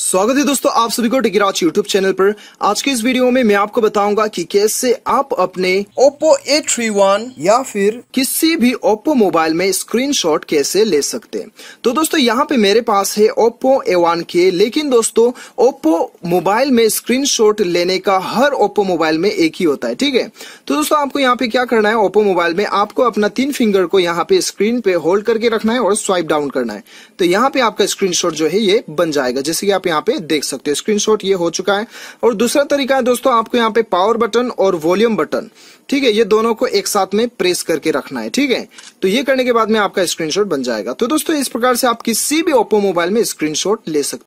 स्वागत है दोस्तों आप सभी को टिकराज यूट्यूब चैनल पर आज के इस वीडियो में मैं आपको बताऊंगा कि कैसे आप अपने Oppo A31 या फिर किसी भी Oppo मोबाइल में स्क्रीनशॉट कैसे ले सकते हैं तो दोस्तों यहाँ पे मेरे पास है Oppo A1 के लेकिन दोस्तों Oppo मोबाइल में स्क्रीनशॉट लेने का हर Oppo मोबाइल में एक ही होता है ठीक है तो दोस्तों आपको यहाँ पे क्या करना है ओप्पो मोबाइल में आपको अपना तीन फिंगर को यहाँ पे स्क्रीन पे होल्ड करके रखना है और स्वाइप डाउन करना है तो यहाँ पे आपका स्क्रीन जो है ये बन जाएगा जैसे कि आप यहाँ पे देख सकते हो स्क्रीनशॉट ये हो चुका है और दूसरा तरीका है दोस्तों आपको यहाँ पे पावर बटन और वॉल्यूम बटन ठीक है ये दोनों को एक साथ में प्रेस करके रखना है ठीक है तो ये करने के बाद में आपका स्क्रीनशॉट बन जाएगा तो दोस्तों इस प्रकार से आप किसी भी ओप्पो मोबाइल में स्क्रीनशॉट ले सकते